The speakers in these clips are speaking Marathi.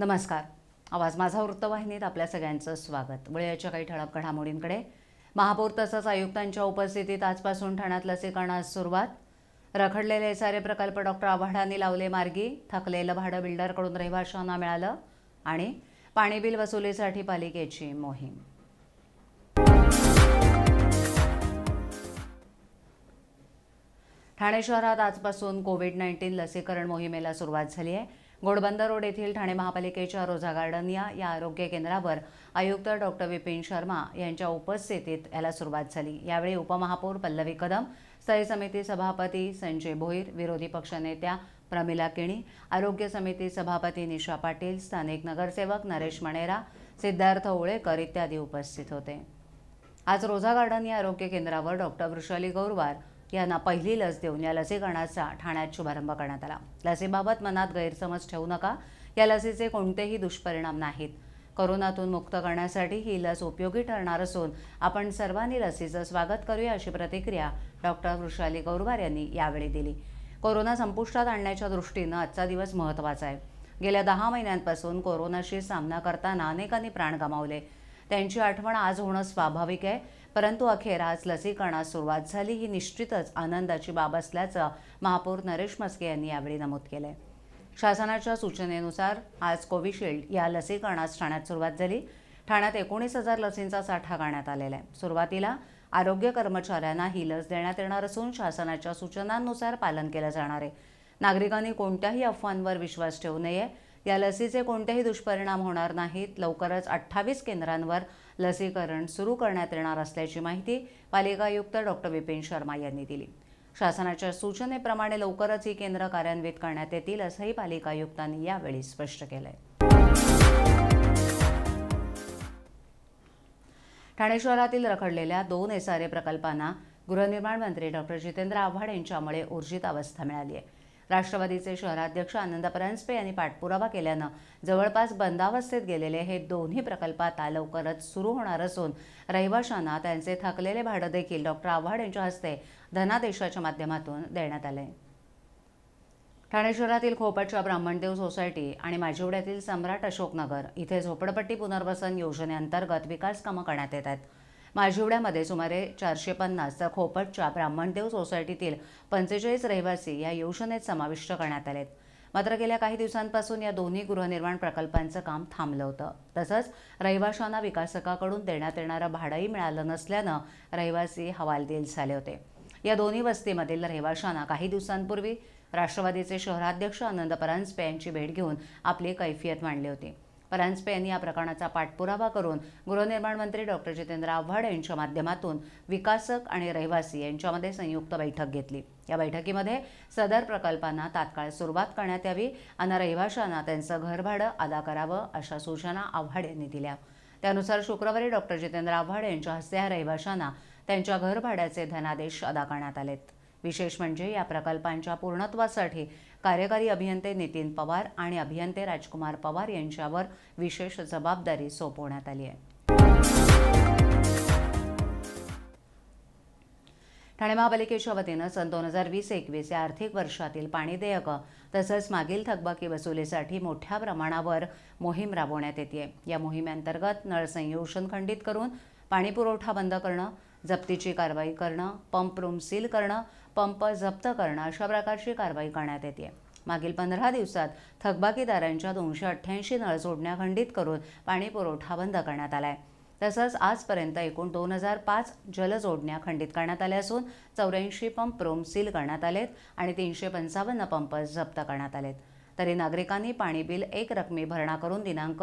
नमस्कार आवाज माझा वृत्तवाहिनीत आपल्या सगळ्यांचं स्वागत वेळेच्या काही ठळक घडामोडींकडे महापौर तसंच आयुक्तांच्या उपस्थितीत आजपासून ठाण्यात लसीकरणास सुरुवात रखडलेले सारे प्रकल्प डॉक्टर आव्हाडांनी लावले मार्गी थकलेलं भाडं बिल्डरकडून रहिवाशांना मिळालं आणि पाणी बिल वसुलीसाठी पालिकेची मोहीम ठाणे शहरात आजपासून कोविड नाईन्टीन लसीकरण मोहिमेला सुरुवात झाली आहे घोडबंदर रोड येथील ठाणे महापालिकेच्या रोझा गार्डन या आरोग्य केंद्रावर आयुक्त डॉक्टर विपिन शर्मा यांच्या उपस्थितीत याला सुरुवात झाली यावेळी उपमहापौर पल्लवी कदम स्थायी समिती सभापती संजय भोईर विरोधी पक्षनेत्या प्रमिला केणी आरोग्य समिती सभापती निशा पाटील स्थानिक नगरसेवक नरेश मणेरा सिद्धार्थ ओळेकर इत्यादी उपस्थित होते आज रोझा गार्डन या आरोग्य केंद्रावर डॉक्टर वृषाली गौरवार यांना पहिली लस देऊन या लसीकरणाचा ठाण्यात शुभारंभ करण्यात आला लसीबाबत मनात गैरसमज ठेवू नका या लसीचे कोणतेही दुष्परिणाम नाहीत कोरोनातून मुक्त करण्यासाठी ही लस उपयोगी ठरणार असून आपण सर्वांनी लसीचं स्वागत करूया अशी प्रतिक्रिया डॉक्टर वृषाली गौरवार यांनी यावेळी दिली कोरोना संपुष्टात आणण्याच्या दृष्टीनं आजचा दिवस महत्त्वाचा आहे गेल्या दहा महिन्यांपासून कोरोनाशी सामना करताना अनेकांनी प्राण गमावले त्यांची आठवण आज होणं स्वाभाविक आहे परंतु अखेर आज लसीकरणास सुरुवात झाली ही निश्चितच आनंदाची बाब असल्याचं महापौर नरेश मस्के यांनी यावेळी नमूद केलंय शासनाच्या सूचनेनुसार आज कोविशिल्ड या लसीकरणास ठाण्यात सुरुवात झाली ठाण्यात एकोणीस हजार लसींचा साठा करण्यात आलेला आहे सुरुवातीला आरोग्य कर्मचाऱ्यांना ही लस देण्यात येणार असून शासनाच्या सूचनांनुसार पालन केलं जाणार आहे नागरिकांनी कोणत्याही अफवांवर विश्वास ठेवू नये या लसीचे कोणतेही दुष्परिणाम होणार नाहीत लवकरच अठ्ठावीस केंद्रांवर लसीकरण सुरू करण्यात येणार असल्याची माहिती पालिका आयुक्त डॉक्टर विपिन शर्मा यांनी दिली शासनाच्या सूचनेप्रमाणे लवकरच ही केंद्र कार्यान्वित करण्यात येतील असंही पालिका आयुक्तांनी यावेळी स्पष्ट केलंय ठाणे शहरातील रखडलेल्या दोन एसआरए प्रकल्पांना गृहनिर्माण मंत्री डॉक्टर जितेंद्र आव्हाड यांच्यामुळे ऊर्जित अवस्था मिळाली आहे राष्ट्रवादीचे शहराध्यक्ष आनंद परांजपे यांनी पाठपुरावा केल्यानं जवळपास बंदावस्थेत गेलेले हे दोन्ही प्रकल्प आता लवकरच सुरू होणार असून रहिवाशांना त्यांचे थकलेले भाडं देखील डॉक्टर आव्हाड यांच्या हस्ते धनादेशाच्या माध्यमातून देण्यात आले ठाणे शहरातील खोपटच्या ब्राह्मणदेव सोसायटी आणि माझीवड्यातील सम्राट अशोकनगर इथे झोपडपट्टी पुनर्वसन योजनेअंतर्गत विकास कामं करण्यात येत आहेत माजिवड्यामध्ये सुमारे चारशे पन्नास तर खोपटच्या ब्राह्मणदेव सोसायटीतील पंचेचाळीस रहिवासी या योजनेत समाविष्ट करण्यात आले मात्र गेल्या काही दिवसांपासून या दोन्ही गृहनिर्माण प्रकल्पांचं काम थांबलं होतं तसंच रहिवाशांना विकासकाकडून देण्यात येणारं भाडंही मिळालं नसल्यानं रहिवासी हवालदिल झाले होते या दोन्ही वस्तीमधील रहिवाशांना काही दिवसांपूर्वी राष्ट्रवादीचे शहराध्यक्ष आनंद परांजपे यांची भेट घेऊन आपली कैफियत मांडली होती परांजपे यांनी या प्रकरणाचा पाठपुरावा करून गृहनिर्माण मंत्री डॉक्टर जितेंद्र आव्हाड यांच्या माध्यमातून विकासक आणि रहिवासी यांच्यामध्ये संयुक्त बैठक घेतली या बैठकीमध्ये सदर प्रकल्पांना तात्काळ सुरुवात करण्यात यावी आणि रहिवाशांना त्यांचं घरभाडं अदा करावं अशा सूचना आव्हाड यांनी दिल्या त्यानुसार शुक्रवारी डॉक्टर जितेंद्र आव्हाड यांच्या हस्ते या रहिवाशांना त्यांच्या घरभाड्याचे धनादेश अदा करण्यात आलेत विशेष म्हणजे या प्रकल्पांच्या पूर्णत्वासाठी कार्यकारी अभियंते नितीन पवार आणि अभियंते राजकुमार पवार यांच्यावर विशेष जबाबदारी सोपवण्यात आली आहे ठाणे महापालिकेच्या वतीनं सन दोन हजार वीस एकवीस या आर्थिक वर्षातील पाणी देयकं तसंच मागील थकबाकी वसुलीसाठी मोठ्या प्रमाणावर मोहीम राबवण्यात येते या मोहिमेअंतर्गत नळ संयोजन खंडित करून पाणीपुरवठा बंद करणं जप्तीची कारवाई करणं पंप रूम सील करणं पंप जप्त करणं अशा प्रकारची कारवाई करण्यात येते मागील पंधरा दिवसात थकबाकीदारांच्या दोनशे अठ्ठ्याऐंशी जोडण्या खंडित करून पाणी पुरवठा बंद करण्यात आला आहे तसंच आजपर्यंत एकूण दोन हजार पाच जलजोडण्या खंडित करण्यात आल्या असून चौऱ्याऐंशी पंप रूम सील करण्यात आलेत आणि तीनशे पंचावन्न पंप जप्त करण्यात आलेत तरी नागरिकांनी पाणी बिल एक रकमी भरणा करून दिनांक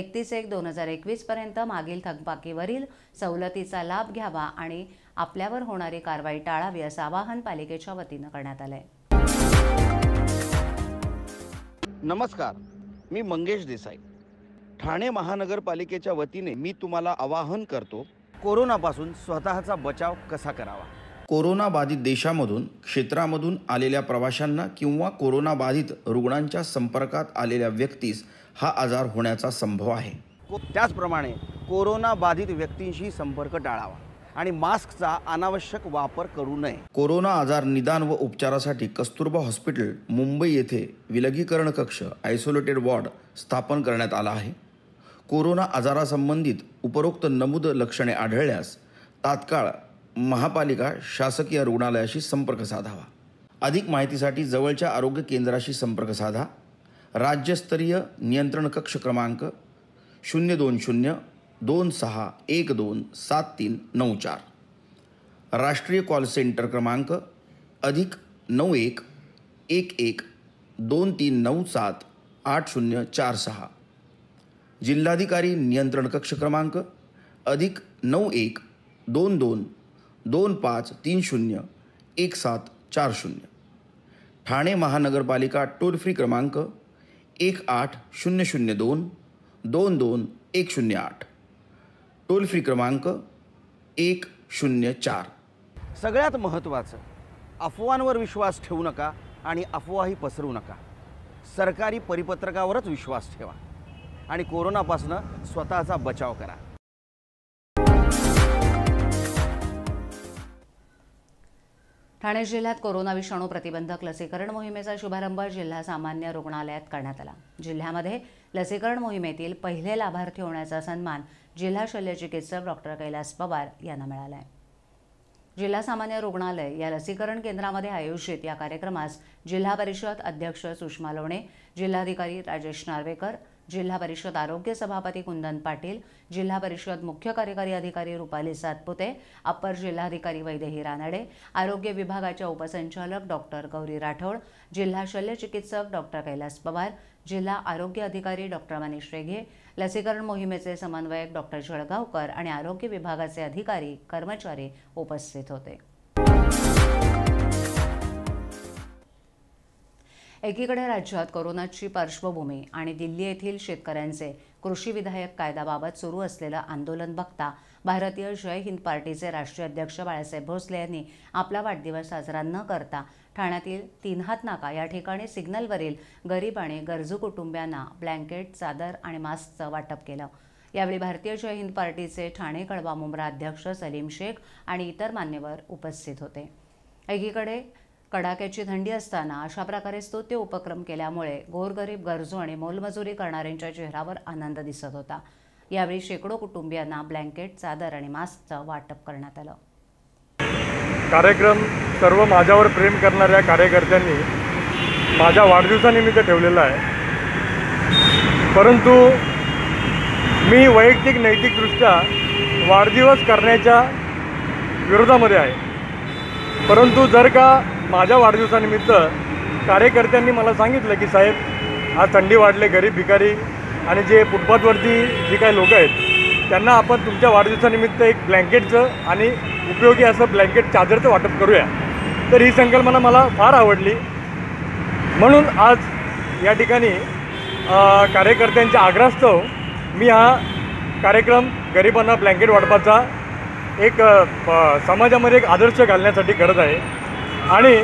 एकतीस एक दोन हजार पर्यंत मागील थकबाकीवरील सवलतीचा लाभ घ्यावा आणि आपल्यावर होणारी कारवाई टाळावी असं आवाहन पालिकेच्या वतीनं करण्यात आलंय नमस्कार मी मंगेश देसाई ठाणे महानगरपालिकेच्या वतीने मी तुम्हाला आवाहन करतो कोरोनापासून स्वतःचा बचाव कसा करावा कोरोनाबाधित देशामधून क्षेत्रामधून आलेल्या प्रवाशांना किंवा कोरोनाबाधित रुग्णांच्या संपर्कात आलेल्या व्यक्तीस हा आजार होण्याचा संभव आहे त्याचप्रमाणे कोरोनाबाधित व्यक्तींशी संपर्क टाळावा आणि मास्कचा अनावश्यक वापर करू नये कोरोना आजार निदान व उपचारासाठी कस्तुरबा हॉस्पिटल मुंबई येथे विलगीकरण कक्ष आयसोलेटेड वॉर्ड स्थापन करण्यात आला आहे कोरोना आजारासंबंधित उपरोक्त नमूद लक्षणे आढळल्यास तात्काळ महापालिका शासकीय रुग्णालयाशी संपर्क साधावा अधिक माहितीसाठी जवळच्या आरोग्य केंद्राशी संपर्क साधा राज्यस्तरीय नियंत्रण कक्ष क्रमांक शून्य दोन शून्य दोन सहा एक दोन सात तीन नऊ चार राष्ट्रीय कॉल सेंटर क्रमांक अधिक नऊ एक एक एक दोन तीन नऊ सात आठ शून्य चार सहा जिल्हाधिकारी नियंत्रण कक्ष क्रमांक अधिक नऊ एक दोन दोन दोन पाच तीन शून्य एक सात चार शून्य ठाणे महानगरपालिका टोल फ्री क्रमांक एक आठ शून्य शून्य दोन दोन दोन एक शून्य आठ टोल फ्री क्रमांक एक शून्य चार सगळ्यात महत्त्वाचं अफवांवर विश्वास ठेवू नका आणि अफवाही पसरू नका सरकारी परिपत्रकावरच विश्वास ठेवा आणि कोरोनापासून स्वतःचा बचाव करा ठाणे जिल्ह्यात कोरोना विषाणू प्रतिबंधक लसीकरण मोहिमेचा शुभारंभ जिल्हा सामान्य रुग्णालयात करण्यात आला जिल्ह्यामध्ये लसीकरण मोहिमेतील पहिले लाभार्थी होण्याचा सन्मान जिल्हा शल्यचिकित्सक डॉक्टर कैलास पवार यांना मिळाला आहे जिल्हा सामान्य रुग्णालय या लसीकरण केंद्रामध्ये आयोजित या कार्यक्रमास जिल्हा परिषद अध्यक्ष सुषमा लोणे जिल्हाधिकारी राजेश नार्वेकर जिल्हा परिषद आरोग्य सभापती कुंदन पाटील जिल्हा परिषद मुख्य कार्यकारी अधिकारी रुपाली सातपुते अप्पर जिल्हाधिकारी वैदेही रानडे आरोग्य विभागाच्या उपसंचालक डॉक्टर गौरी राठोड जिल्हा शल्य चिकित्सक डॉक्टर कैलास पवार जिल्हा आरोग्य अधिकारी डॉक्टर मनीष रेघे लसीकरण मोहिमेचे समन्वयक डॉक्टर जळगावकर आणि आरोग्य विभागाचे अधिकारी कर्मचारी उपस्थित होते एकीकडे राज्यात कोरोनाची पार्श्वभूमी आणि दिल्ली येथील शेतकऱ्यांचे कृषी विधायक कायद्याबाबत सुरू असलेलं आंदोलन बघता भारतीय जय हिंद पार्टीचे राष्ट्रीय अध्यक्ष बाळासाहेब भोसले यांनी आपला वाढदिवस साजरा न करता ठाण्यातील तीनहात नाका या ठिकाणी सिग्नलवरील गरीब आणि गरजू कुटुंबियांना ब्लँकेट चादर आणि मास्कचं वाटप केलं यावेळी भारतीय जय हिंद पार्टीचे ठाणे कळवा मुंब्रा अध्यक्ष सलीम शेख आणि इतर मान्यवर उपस्थित होते एकीकडे कडाक्याची थंडी असताना अशा प्रकारे स्तुत्य उपक्रम केल्यामुळे गोरगरीब गरजू आणि मोलमजुरी करणाऱ्यांच्या चेहऱ्यावर आनंद दिसत होता यावेळी शेकडो कुटुंबियांना ब्लँकेट चादर आणि मास्कचं वाटप करण्यात आलं कार्यक्रम सर्व माझ्यावर प्रेम करणाऱ्या कार्यकर्त्यांनी माझ्या वाढदिवसानिमित्त ठेवलेला आहे परंतु मी वैयक्तिक नैतिकदृष्ट्या वाढदिवस करण्याच्या विरोधामध्ये आहे परंतु जर का माझ्या वाढदिवसानिमित्त कार्यकर्त्यांनी मला सांगितलं की साहेब आज थंडी वाढले गरीब भिकारी आणि जे फुटपाथवरती जी काही लोकं आहेत त्यांना आपण तुमच्या वाढदिवसानिमित्त एक ब्लँकेटचं आणि उपयोगी असं ब्लँकेट चादरचं वाटप करूया तर ही संकल्पना मला फार आवडली म्हणून आज या ठिकाणी कार्यकर्त्यांच्या आग्रहास्तव मी हा कार्यक्रम गरिबांना ब्लँकेट वाटपाचा एक समाजामध्ये एक आदर्श घालण्यासाठी करत आहे आणि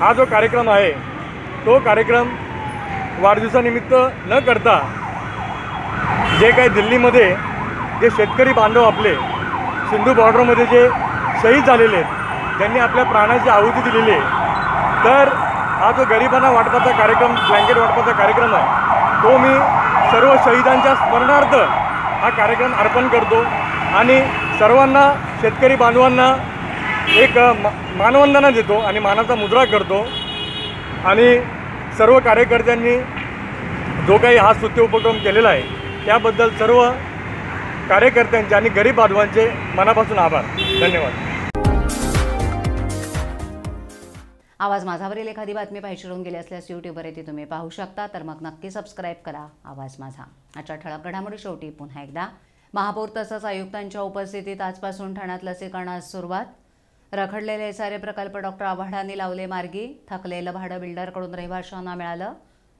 हा जो कार्यक्रम आहे तो कार्यक्रम वाढदिवसानिमित्त न करता जे काही दिल्लीमध्ये जे शेतकरी बांधव आपले सिंधू बॉर्डरमध्ये जे शहीद झालेले आहेत त्यांनी आपल्या प्राणाची आहुती दिलेली आहे तर हा जो गरिबांना वाटपाचा कार्यक्रम ब्लँकेट वाटपाचा कार्यक्रम आहे तो मी सर्व शहीदांच्या स्मरणार्थ हा कार्यक्रम अर्पण करतो आणि सर्वांना शेतकरी बांधवांना एक मानवंदना देतो आणि मानाचा मुद्रा करतो आणि सर्व कार्यकर्त्यांनी जो काही हा स्तुत्य उपक्रम केलेला आहे त्याबद्दल सर्व कार्यकर्त्यांचे आणि गरीब बांधवांचे मनापासून आभार धन्यवाद आवाज माझावरील एखादी बातमी पाहिजे होऊन गेली असल्यास यूट्यूबवर येते तुम्ही पाहू शकता तर मग नक्की सबस्क्राईब करा आवाज माझा आजच्या ठळक घडामोडी शेवटी पुन्हा एकदा महापौर तसंच आयुक्तांच्या उपस्थितीत आजपासून ठाण्यात लसीकरणास सुरुवात रखडलेले सारे प्रकल्प डॉक्टर आव्हाडांनी लावले मार्गी थकलेलं भाडं बिल्डरकडून रहिवाशांना मिळालं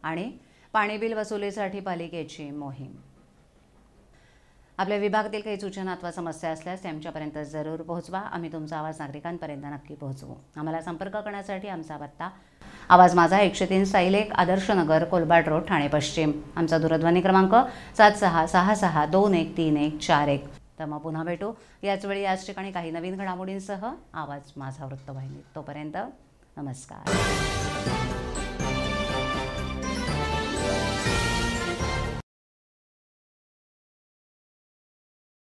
आणि पाणी बिल वसुलीसाठी पालिकेची मोहीम आपल्या विभागातील काही सूचना अथवा समस्या असल्यास त्यांच्यापर्यंत जरूर पोहोचवा आम्ही तुमचा आवाज नागरिकांपर्यंत नक्की पोहोचवू आम्हाला संपर्क करण्यासाठी आमचा पत्ता आवाज माझा एकशे तीन साईल एक आदर्शनगर कोलबाट रोड ठाणे पश्चिम आमचा दूरध्वनी क्रमांक सात सहा सहा सहा दोन एक तीन एक चार एक तर मग पुन्हा भेटू वेळी याच ठिकाणी काही नवीन घडामोडींसह आवाज माझा वृत्तवाहिनी तोपर्यंत नमस्कार